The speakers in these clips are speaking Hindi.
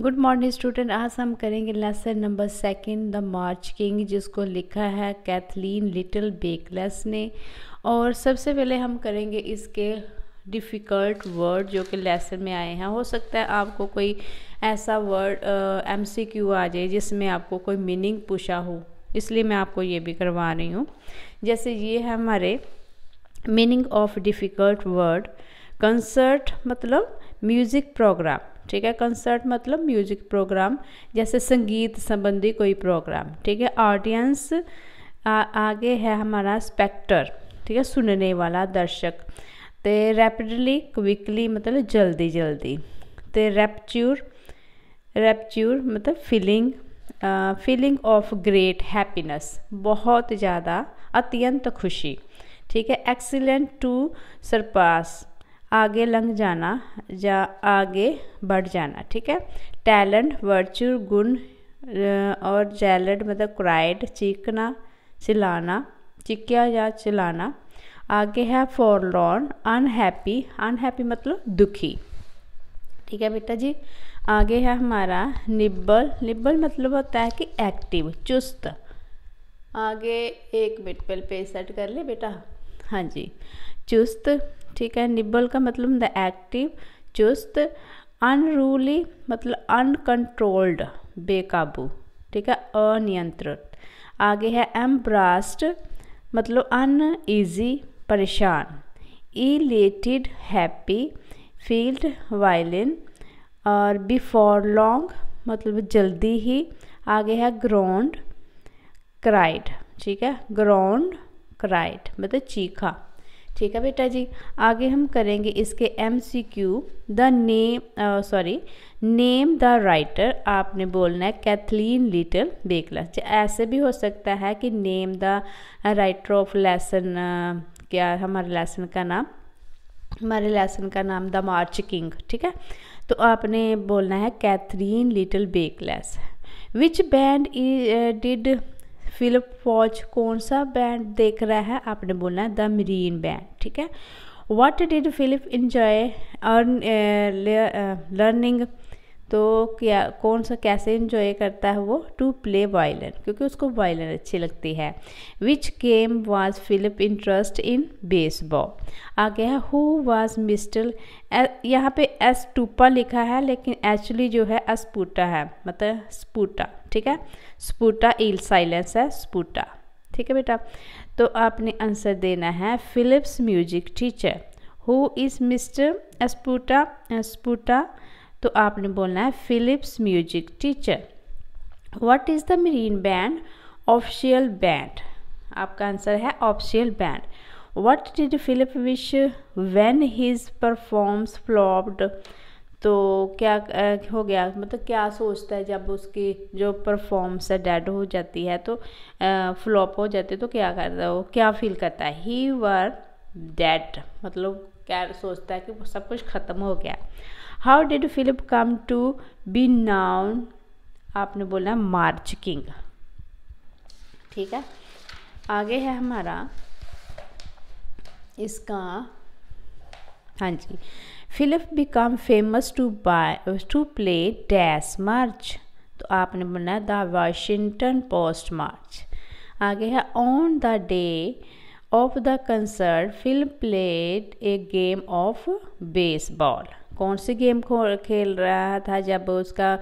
गुड मॉर्निंग स्टूडेंट आज हम करेंगे lesson number second the march king जिसको लिखा है कैथलीन लिटिल बेकलेस ने और सबसे पहले हम करेंगे इसके डिफ़िकल्ट वर्ड जो कि लेसन में आए हैं हो सकता है आपको कोई ऐसा वर्ड एम सी क्यू आ जाए जिसमें आपको कोई मीनिंग पूछा हो इसलिए मैं आपको ये भी करवा रही हूँ जैसे ये है हमारे meaning of difficult word concert मतलब म्यूज़िक प्रोग्राम ठीक है कंसर्ट मतलब म्यूजिक प्रोग्राम जैसे संगीत संबंधी कोई प्रोग्राम ठीक है ऑडियंस आगे है हमारा स्पेक्टर ठीक है सुनने वाला दर्शक तो रैपिडली क्विकली मतलब जल्दी जल्दी तो रैपच्यूर रैपच्यूर मतलब feeling feeling of great happiness बहुत ज़्यादा अत्यंत खुशी ठीक है एक्सीलेंट टू सरपास आगे लंग जाना या आगे बढ़ जाना ठीक है टैलेंट वर्चू गुण और जैलड मतलब क्राइड चीखना चिलाना चिकिया या चिलाना आगे है फॉरलॉन अनहैप्पी अनहैप्पी मतलब दुखी ठीक है बेटा जी आगे है हमारा निब्बल निब्बल मतलब होता है कि एक्टिव चुस्त आगे एक मिनट पहले पे सेट कर ले बेटा हाँ जी चुस्त ठीक है निबल का मतलब द एक्टिव चुस्त अनरूली मतलब अनकंट्रोल्ड बेकाबू ठीक है अनियंत्रित आगे है एम्ब्रास्ड मतलब अन ईजी परेशान इलेटेड हैप्पी फील्ड वायलिन और बिफोर लॉन्ग मतलब जल्दी ही आगे है ग्राउंड क्राइड ठीक है ग्राउंड क्राइड मतलब चीखा ठीक है बेटा जी आगे हम करेंगे इसके M C Q the name sorry name the writer आपने बोलना है कैथलीन लिटिल बेकला ऐसे भी हो सकता है कि name the writer of lesson क्या हमारे लेसन का नाम हमारे लेसन का नाम द मार्च किंग ठीक है तो आपने बोलना है Katharine Little Bakeless which band did Philip फौज कौन सा बैंड देख रहा है आपने बोलना है द मरीन बैंड ठीक है what did Philip enjoy earn learning तो क्या कौन सा कैसे इंजॉय करता है वो टू प्ले वायलिन क्योंकि उसको वायलिन अच्छी लगती है which game was Philip interest in baseball आगे है हु वाज मिस्टर यहाँ पे एस टूपा लिखा है लेकिन एक्चुअली जो है अस्पूटा है मतलब स्पूटा ठीक है स्पूटा इल साइलेंस है स्पूटा ठीक है बेटा तो आपने आंसर देना है Philip's music teacher who is mister Esputa Esputa तो आपने बोलना है Philip's music teacher what is the marine band official band आपका आंसर है official band what did Philip wish when his performs flopped तो क्या हो गया मतलब क्या सोचता है जब उसकी जो परफॉर्म्स है डेड हो जाती है तो फ्लॉप हो जाती है तो क्या करता है वो क्या फील करता है ही वर डेड मतलब क्या सोचता है कि सब कुछ ख़त्म हो गया how did Philip come to be known आपने बोला मार्च किंग ठीक है आगे है हमारा इसका हाँ जी Philip become famous to by to play dash march तो आपने बोला द वाशिंगटन पोस्ट मार्च आगे है on the day of the concert film played a game of baseball कौन सी गेम खेल रहा था जब उसका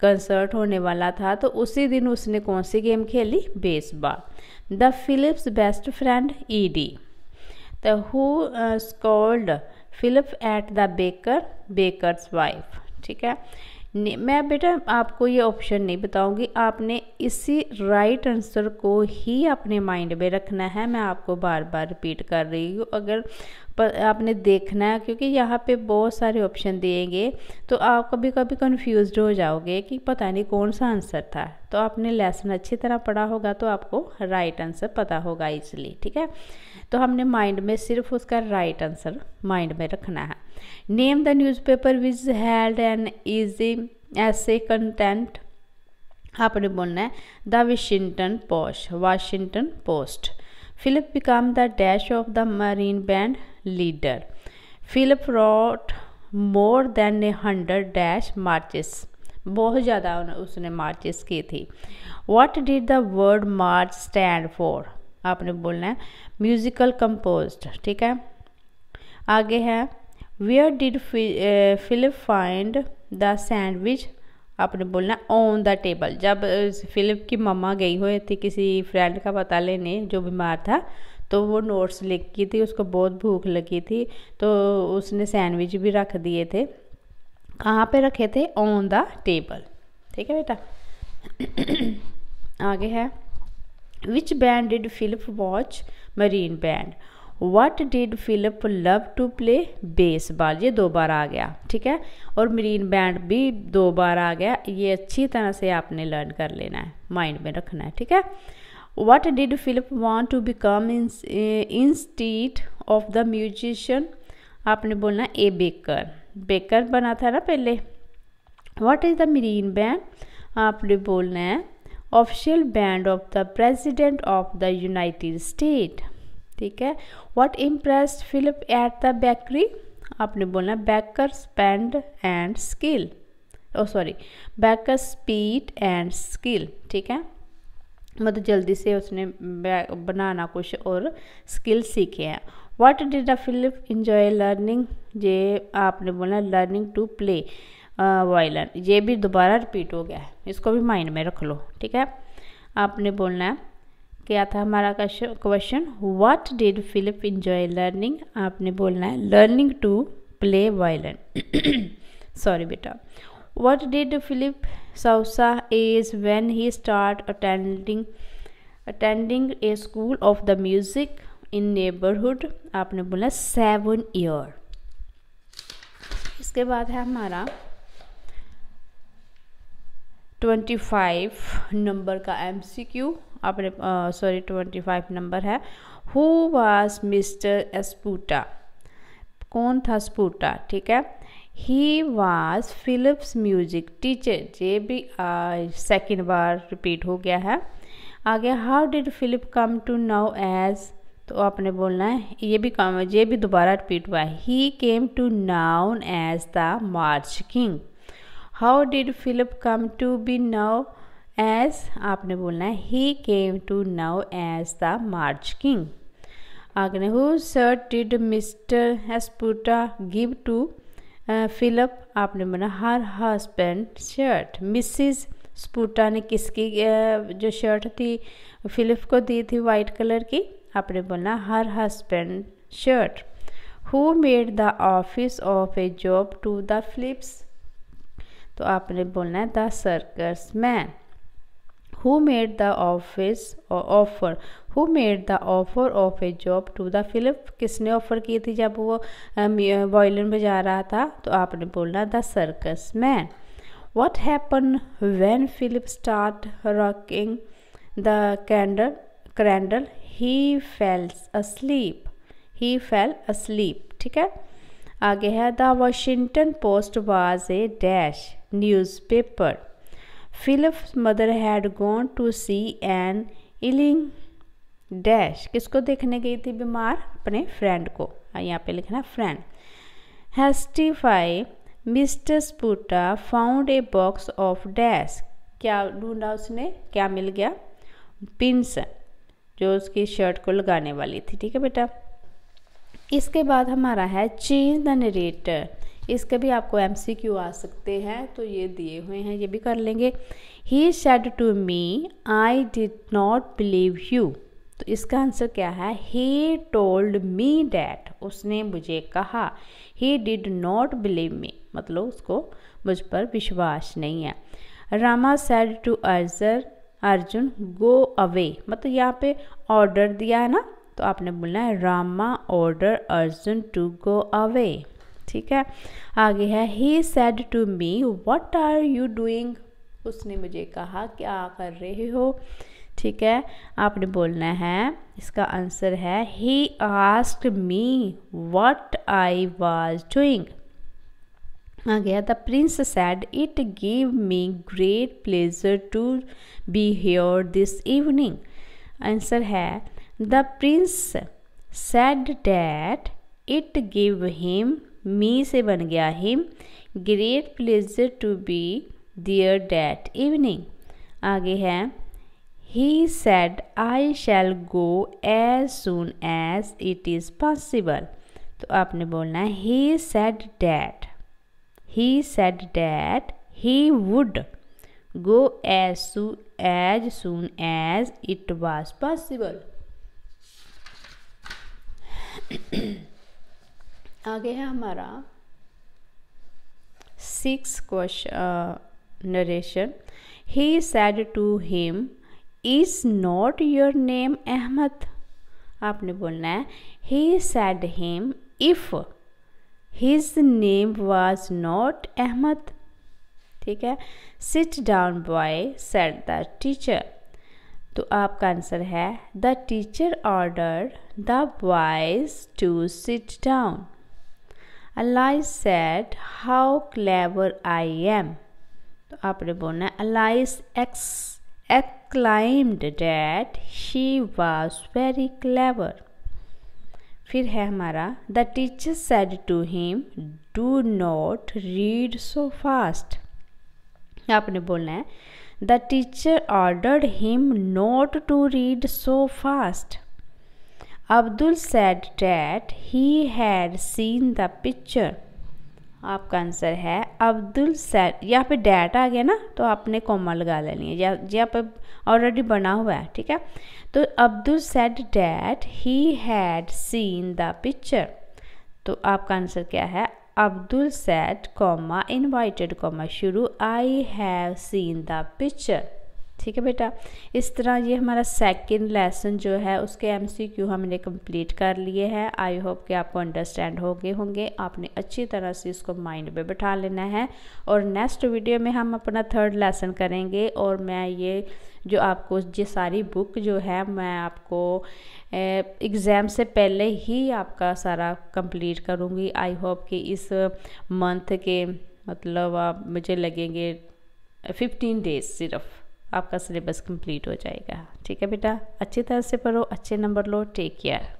कंसर्ट होने वाला था तो उसी दिन उसने कौन सी गेम खेली baseball the Philip's best friend Eddie the who scold Philip at the baker baker's wife ठीक है मैं बेटा आपको ये ऑप्शन नहीं बताऊंगी आपने इसी राइट आंसर को ही अपने माइंड में रखना है मैं आपको बार बार रिपीट कर रही हूँ अगर आपने देखना है क्योंकि यहाँ पे बहुत सारे ऑप्शन देंगे तो आप कभी कभी कंफ्यूज हो जाओगे कि पता नहीं कौन सा आंसर था तो आपने लेसन अच्छी तरह पढ़ा होगा तो आपको राइट आंसर पता होगा इसलिए ठीक है तो हमने माइंड में सिर्फ उसका राइट आंसर माइंड में रखना है name newspaper newspaper which held easy as a content आपने बोलना है the Washington post Washington post Philip become the dash of the marine band leader Philip wrote more than a hundred dash marches बहुत ज़्यादा उसने मार्चेस की थी what did the word march stand for आपने बोलना है म्यूजिकल कंपोज ठीक है आगे है where did Philip find the sandwich आपने बोलना ऑन द टेबल जब फिलिप eh, की मम्मा गई हुई थी किसी फ्रेंड का पता लेने जो बीमार था तो वो नोट्स लिख की थी उसको बहुत भूख लगी थी तो उसने सैंडविच भी रख दिए थे कहाँ पे रखे थे ऑन द टेबल ठीक है बेटा आगे है which band did Philip watch marine band what did Philip love to play baseball ये दो बार आ गया ठीक है और मरीन बैंड भी दो बार आ गया ये अच्छी तरह से आपने लर्न कर लेना है माइंड में रखना है ठीक है what did Philip want to become instead of the musician आपने बोलना ए बेकर बेकर बना था ना पहले what is the marine band आपने बोलना है official band of the president of the United state ठीक है what impress Philip at the bakery आपने बोलना baker spend and skill oh sorry baker speed and skill ठीक है मतलब जल्दी से उसने बनाना कुछ और स्किल सीखे हैं what did uh Philip enjoy learning ये आपने बोला लर्निंग टू प्ले वायलन ये भी दोबारा रिपीट हो गया है इसको भी माइंड में रख लो ठीक है आपने बोलना है क्या था हमारा question what did Philip enjoy learning आपने बोलना है learning to play violin sorry बेटा what did Philip Sousa is when he start attending attending a school of the music in neighbourhood आपने बोला सेवन ईयर इसके बाद है हमारा ट्वेंटी फाइव नंबर का एम सी क्यू आपने सॉरी ट्वेंटी फाइव नंबर है हु वाज मिस्टर एस्पूटा कौन था स्पूटा ठीक है he was Philip's music teacher ये भी सेकेंड बार रिपीट हो गया है आगे how did Philip come to known as तो आपने बोलना है ये भी कम ये भी दोबारा रिपीट हुआ है he came to known as the march king how did Philip come to be known as आपने बोलना है he came to known as the march king आपने who sir did mister Hesputa give to Philip आपने बोला हर हस्बैंड शर्ट मिसिज स्पूटा ने किसकी uh, जो शर्ट थी फिलिप को दी थी वाइट कलर की आपने बोलना her husband shirt who made the office of a job to the Philip's तो आपने बोलना है the circus man who made the office offer who made the offer of a job to the Philip किसने ऑफर की थी जब वो वायलिन um, बजा रहा था तो आपने बोलना the circus man what happen when Philip start rocking the candle Crandall he fells asleep he fell asleep ठीक है आगे है the Washington post was a dash newspaper. Philip's mother had gone to see an ill dash किसको देखने गई थी बीमार अपने फ्रेंड को यहाँ पे लिखना friend testify mister Sputa found a box of dash क्या ढूंढा उसने क्या मिल गया पिंस जो उसकी शर्ट को लगाने वाली थी ठीक है बेटा इसके बाद हमारा है चेंज द नरेटर इसके भी आपको एम सी क्यू आ सकते हैं तो ये दिए हुए हैं ये भी कर लेंगे he said to me I did not believe you तो इसका आंसर क्या है ही टोल्ड मी डैट उसने मुझे कहा he did not believe me मतलब उसको मुझ पर विश्वास नहीं है रामा सेड टू अर्जर अर्जुन गो अवे मतलब यहाँ पे ऑर्डर दिया है ना तो आपने बोलना है Rama order Arjun to go away ठीक है आगे है he said to me what are you doing उसने मुझे कहा क्या कर रहे हो ठीक है आपने बोलना है इसका आंसर है he ask me what I was doing आ गया the prince said it give me great pleasure to be here this evening answer है the prince said that it give him me से बन गया him great pleasure to be there that evening आगे है he said I shall go as soon as it is possible तो आपने बोलना है he said that he said that he would go as so as soon as it was possible आगे है हमारा six question narration he said to him is not your name Ahmed आपने बोलना है he said him if his name was not Ahmed ठीक है sit down boy said the teacher तो आपका आंसर है the teacher order the boys to sit down Alice said how clever I am तो आपने बोलना है Alice x एक्लाइम्ड that she was very clever फिर है हमारा the teacher said to him do not read so fast आपने बोलना है the teacher ordered him not to read so fast Abdul said that he had seen the picture आपका आंसर है अब्दुल सैड यहाँ पे डैट आ गया ना तो आपने कोमा लगा लेनी है यहाँ पे ऑलरेडी बना हुआ है ठीक है तो Abdul said that he had seen the picture तो आपका आंसर क्या है Abdul said comma inverted comma शुरू I have seen the picture ठीक है बेटा इस तरह ये हमारा सेकंड लेसन जो है उसके एमसीक्यू हमने कंप्लीट कर लिए हैं आई होप कि आपको अंडरस्टैंड हो गए होंगे आपने अच्छी तरह से इसको माइंड में बैठा लेना है और नेक्स्ट वीडियो में हम अपना थर्ड लेसन करेंगे और मैं ये जो आपको ये सारी बुक जो है मैं आपको एग्ज़ाम से पहले ही आपका सारा कंप्लीट करूँगी आई होप कि इस मंथ के मतलब आप मुझे लगेंगे फिफ्टीन डेज सिर्फ आपका सिलेबस कंप्लीट हो जाएगा ठीक है बेटा अच्छी तरह से पढ़ो अच्छे नंबर लो टेक केयर